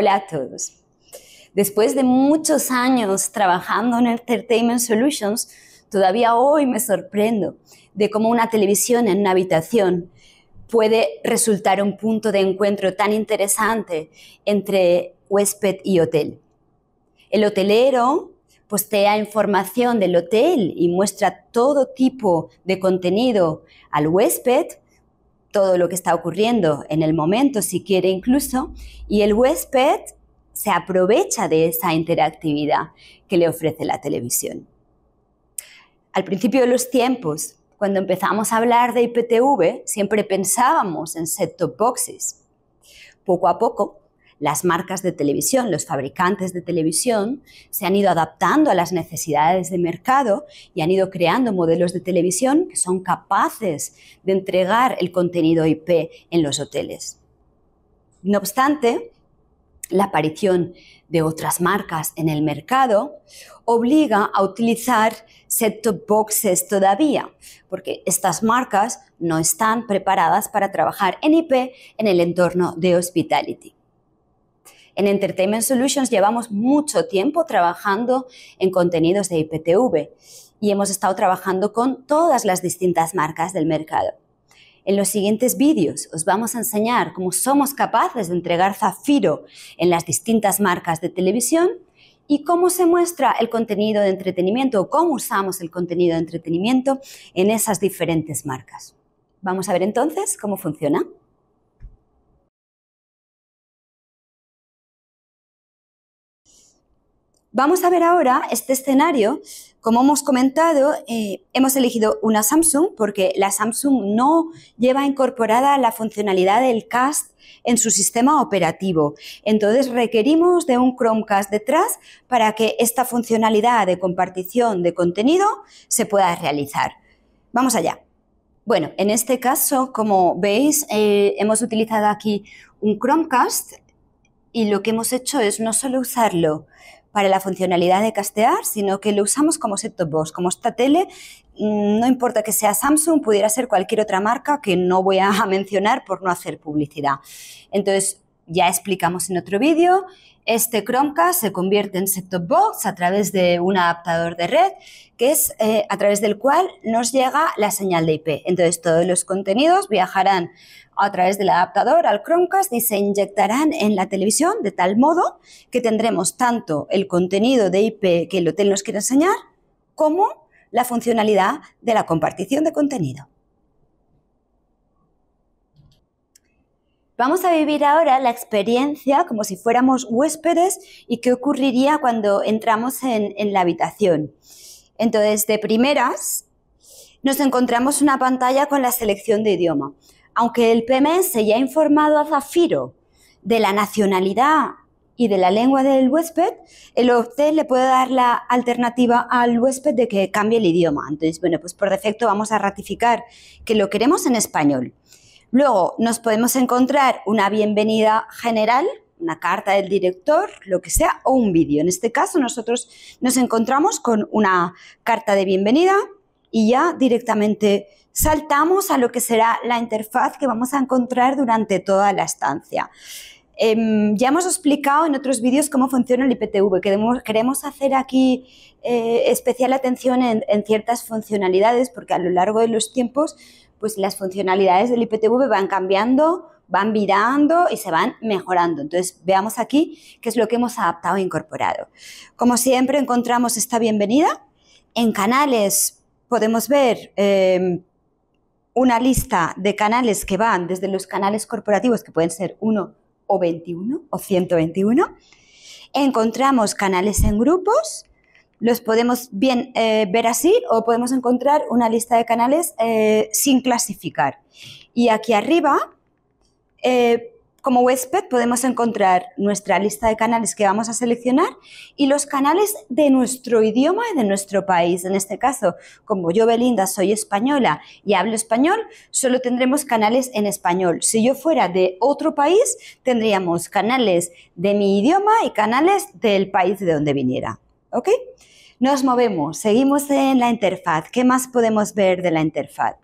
Hola a todos. Después de muchos años trabajando en Entertainment Solutions, todavía hoy me sorprendo de cómo una televisión en una habitación puede resultar un punto de encuentro tan interesante entre huésped y hotel. El hotelero postea información del hotel y muestra todo tipo de contenido al huésped todo lo que está ocurriendo en el momento, si quiere incluso, y el huésped se aprovecha de esa interactividad que le ofrece la televisión. Al principio de los tiempos, cuando empezamos a hablar de IPTV, siempre pensábamos en set-top boxes. Poco a poco las marcas de televisión, los fabricantes de televisión, se han ido adaptando a las necesidades de mercado y han ido creando modelos de televisión que son capaces de entregar el contenido IP en los hoteles. No obstante, la aparición de otras marcas en el mercado obliga a utilizar set-top boxes todavía, porque estas marcas no están preparadas para trabajar en IP en el entorno de hospitality. En Entertainment Solutions llevamos mucho tiempo trabajando en contenidos de IPTV y hemos estado trabajando con todas las distintas marcas del mercado. En los siguientes vídeos os vamos a enseñar cómo somos capaces de entregar zafiro en las distintas marcas de televisión y cómo se muestra el contenido de entretenimiento o cómo usamos el contenido de entretenimiento en esas diferentes marcas. Vamos a ver entonces cómo funciona. Vamos a ver ahora este escenario. Como hemos comentado, eh, hemos elegido una Samsung porque la Samsung no lleva incorporada la funcionalidad del cast en su sistema operativo. Entonces requerimos de un Chromecast detrás para que esta funcionalidad de compartición de contenido se pueda realizar. Vamos allá. Bueno, en este caso, como veis, eh, hemos utilizado aquí un Chromecast y lo que hemos hecho es no solo usarlo para la funcionalidad de castear, sino que lo usamos como set-top box, como esta tele, no importa que sea Samsung, pudiera ser cualquier otra marca que no voy a mencionar por no hacer publicidad. Entonces, ya explicamos en otro vídeo, este Chromecast se convierte en set-top box a través de un adaptador de red, que es eh, a través del cual nos llega la señal de IP. Entonces, todos los contenidos viajarán a través del adaptador al Chromecast y se inyectarán en la televisión de tal modo que tendremos tanto el contenido de IP que el hotel nos quiere enseñar como la funcionalidad de la compartición de contenido. Vamos a vivir ahora la experiencia como si fuéramos huéspedes y qué ocurriría cuando entramos en, la habitación. Entonces, de primeras, nos encontramos una pantalla con la selección de idioma. Aunque el PMS e ya ha informado a Zafiro de la nacionalidad y de la lengua del huésped, el hotel le puede dar la alternativa al huésped de que cambie el idioma. Entonces, bueno, pues por defecto vamos a ratificar que lo queremos en español. Luego nos podemos encontrar una bienvenida general, una carta del director, lo que sea, o un vídeo. En este caso nosotros nos encontramos con una carta de bienvenida y ya directamente saltamos a lo que será la interfaz que vamos a encontrar durante toda la estancia. Em, ya hemos explicado en otros vídeos cómo funciona el IPTV. Queremos, queremos hacer aquí eh, especial atención en ciertas funcionalidades porque a lo largo de los tiempos pues las funcionalidades del IPTV van cambiando, van virando y se van mejorando. Entonces, veamos aquí qué es lo que hemos adaptado e incorporado. Como siempre, encontramos esta bienvenida. En canales podemos ver em, una lista de canales que van desde los canales corporativos, que pueden ser 1 o 21 o 121. Encontramos canales en grupos los podemos bien eh, ver así o podemos encontrar una lista de canales eh, sin clasificar. Y aquí arriba, eh, como huésped, podemos encontrar nuestra lista de canales que vamos a seleccionar y los canales de nuestro idioma y de nuestro país. En este caso, como yo, Belinda, soy española y hablo español, solo tendremos canales en español. Si yo fuera de otro país, tendríamos canales de mi idioma y canales del país de donde viniera. ¿Ok? Nos movemos, seguimos en la interfaz. ¿Qué más podemos ver de la interfaz?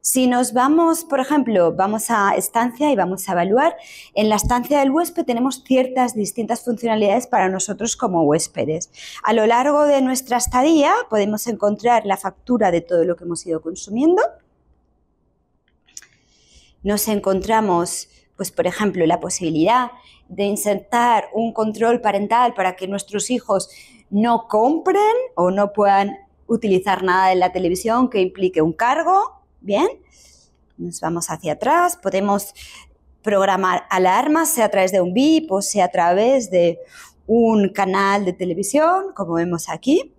Si nos vamos, por ejemplo, vamos a estancia y vamos a evaluar, en la estancia del huésped tenemos ciertas distintas funcionalidades para nosotros como huéspedes. A lo largo de nuestra estadía podemos encontrar la factura de todo lo que hemos ido consumiendo. Nos encontramos, pues por ejemplo, la posibilidad de insertar un control parental para que nuestros hijos no compren o no puedan utilizar nada de la televisión que implique un cargo. Bien, nos vamos hacia atrás, podemos programar alarmas, sea a través de un VIP o sea a través de un canal de televisión, como vemos aquí,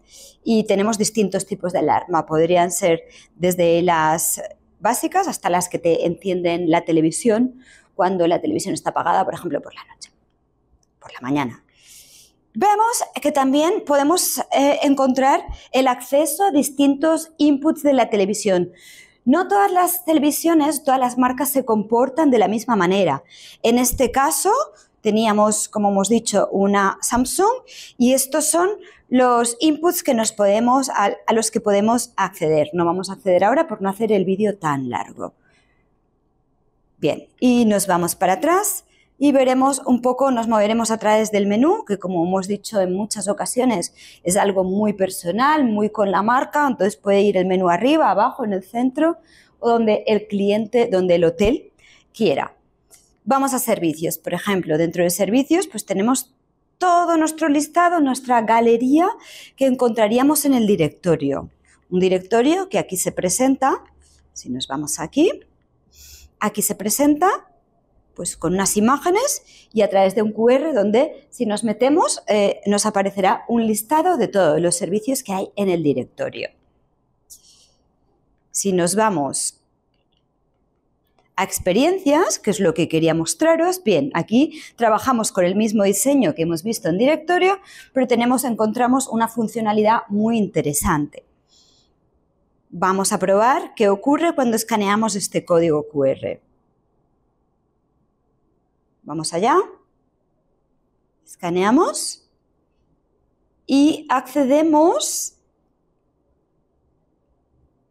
y tenemos distintos tipos de alarma. Podrían ser desde las básicas hasta las que te encienden la televisión cuando la televisión está apagada, por ejemplo, por la noche, por la mañana. Vemos que también podemos eh, encontrar el acceso a distintos inputs de la televisión. No todas las televisiones, todas las marcas se comportan de la misma manera. En este caso, teníamos, como hemos dicho, una Samsung y estos son los inputs que nos podemos, a los que podemos acceder. No vamos a acceder ahora por no hacer el vídeo tan largo. Bien, y nos vamos para atrás y veremos un poco, nos moveremos a través del menú, que como hemos dicho en muchas ocasiones es algo muy personal, muy con la marca, entonces puede ir el menú arriba, abajo, en el centro, o donde el cliente, donde el hotel quiera. Vamos a servicios, por ejemplo, dentro de servicios pues tenemos todo nuestro listado, nuestra galería que encontraríamos en el directorio. Un directorio que aquí se presenta, si nos vamos aquí, aquí se presenta pues con unas imágenes y a través de un QR donde si nos metemos eh, nos aparecerá un listado de todos los servicios que hay en el directorio. Si nos vamos a experiencias, que es lo que quería mostraros, bien, aquí trabajamos con el mismo diseño que hemos visto en directorio, pero tenemos, encontramos una funcionalidad muy interesante. Vamos a probar qué ocurre cuando escaneamos este código QR. Vamos allá. Escaneamos y accedemos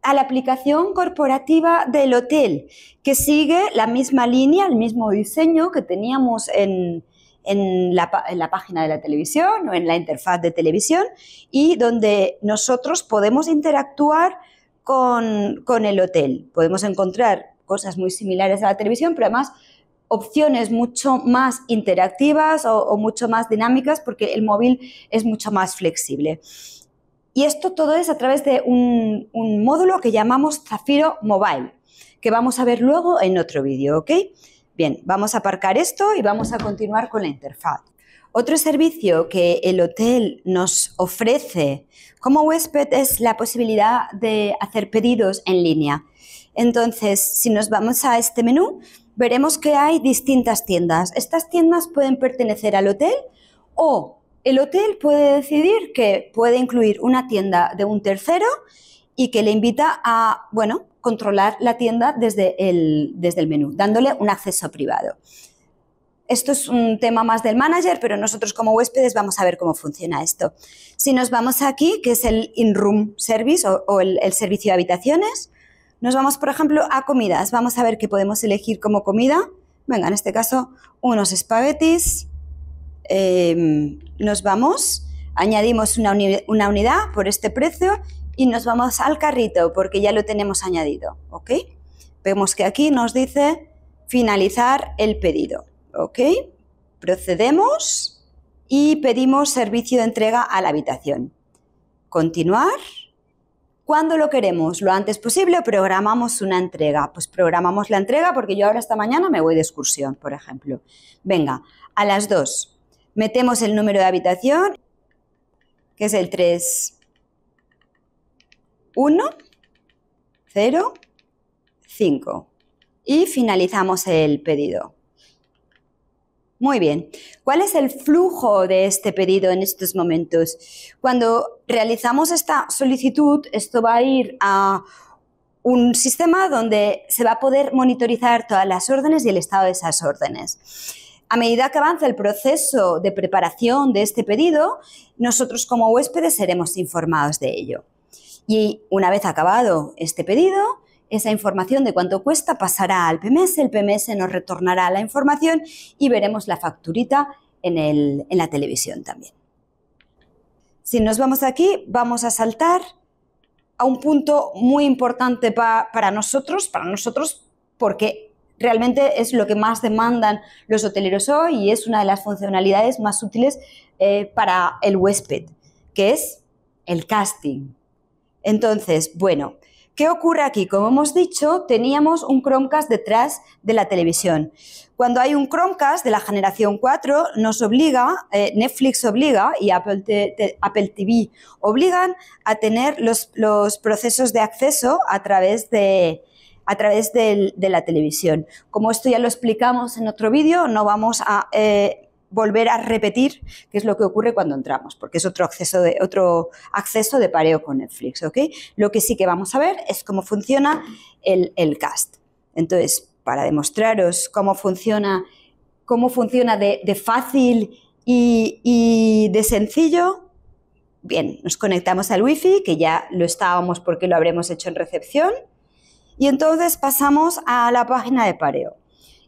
a la aplicación corporativa del hotel, que sigue la misma línea, el mismo diseño que teníamos en, la, página de la televisión o en la interfaz de televisión y donde nosotros podemos interactuar con, con, el hotel. Podemos encontrar cosas muy similares a la televisión, pero además opciones mucho más interactivas o, mucho más dinámicas porque el móvil es mucho más flexible. Y esto todo es a través de un, módulo que llamamos Zafiro Mobile, que vamos a ver luego en otro vídeo, ¿ok? Bien, vamos a aparcar esto y vamos a continuar con la interfaz. Otro servicio que el hotel nos ofrece como huésped es la posibilidad de hacer pedidos en línea. Entonces, si nos vamos a este menú, veremos que hay distintas tiendas. Estas tiendas pueden pertenecer al hotel o el hotel puede decidir que puede incluir una tienda de un tercero y que le invita a, bueno, controlar la tienda desde el, desde el menú, dándole un acceso privado. Esto es un tema más del manager, pero nosotros como huéspedes vamos a ver cómo funciona esto. Si nos vamos aquí, que es el in-room service o, el, el servicio de habitaciones, nos vamos, por ejemplo, a comidas. Vamos a ver qué podemos elegir como comida. Venga, en este caso, unos espaguetis. Em, nos vamos, añadimos una, una, unidad por este precio y nos vamos al carrito porque ya lo tenemos añadido. ¿Ok? Vemos que aquí nos dice finalizar el pedido. ¿Ok? Procedemos y pedimos servicio de entrega a la habitación. Continuar. ¿Cuándo lo queremos? Lo antes posible programamos una entrega. Pues programamos la entrega porque yo ahora esta mañana me voy de excursión, por ejemplo. Venga, a las 2 metemos el número de habitación, que es el 3, 1, 0, 5. Y finalizamos el pedido. Muy bien. ¿Cuál es el flujo de este pedido en estos momentos? Cuando realizamos esta solicitud, esto va a ir a un sistema donde se va a poder monitorizar todas las órdenes y el estado de esas órdenes. A medida que avanza el proceso de preparación de este pedido, nosotros como huéspedes seremos informados de ello. Y una vez acabado este pedido, esa información de cuánto cuesta pasará al PMS, el PMS nos retornará la información y veremos la facturita en, la televisión también. Si nos vamos aquí, vamos a saltar a un punto muy importante para nosotros, para nosotros, porque realmente es lo que más demandan los hoteleros hoy y es una de las funcionalidades más útiles eh, para el huésped, que es el casting. Entonces, bueno, ¿Qué ocurre aquí? Como hemos dicho, teníamos un Chromecast detrás de la televisión. Cuando hay un Chromecast de la generación 4, nos obliga, eh, Netflix obliga y Apple, TV obligan a tener los, los, procesos de acceso a través de, a través de, la televisión. Como esto ya lo explicamos en otro vídeo, no vamos a eh, volver a repetir qué es lo que ocurre cuando entramos, porque es otro acceso de, otro acceso de pareo con Netflix. ¿ok? Lo que sí que vamos a ver es cómo funciona el, cast. Entonces, para demostraros cómo funciona, cómo funciona de, fácil y, de sencillo, bien, nos conectamos al wifi, que ya lo estábamos porque lo habremos hecho en recepción, y entonces pasamos a la página de pareo.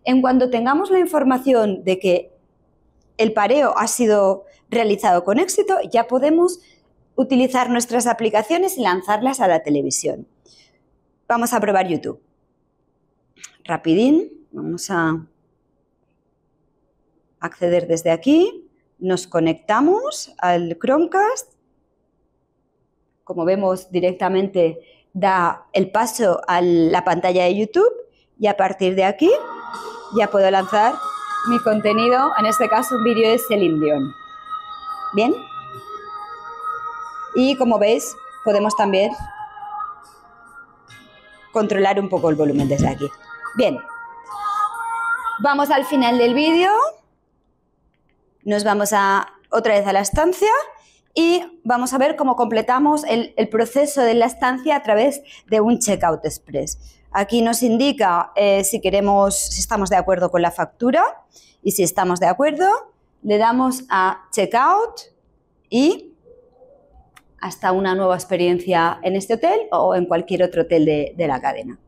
En cuanto tengamos la información de que el pareo ha sido realizado con éxito, ya podemos utilizar nuestras aplicaciones y lanzarlas a la televisión. Vamos a probar YouTube. Rapidín, vamos a acceder desde aquí. Nos conectamos al Chromecast. Como vemos, directamente da el paso a la pantalla de YouTube y a partir de aquí ya puedo lanzar mi contenido, en este caso un vídeo de Celine Dion. ¿Bien? Y como veis, podemos también controlar un poco el volumen desde aquí. Bien, vamos al final del vídeo, nos vamos a otra vez a la estancia y vamos a ver cómo completamos el, el proceso de la estancia a través de un checkout express. Aquí nos indica eh, si queremos, si estamos de acuerdo con la factura y si estamos de acuerdo, le damos a checkout y hasta una nueva experiencia en este hotel o en cualquier otro hotel de la cadena.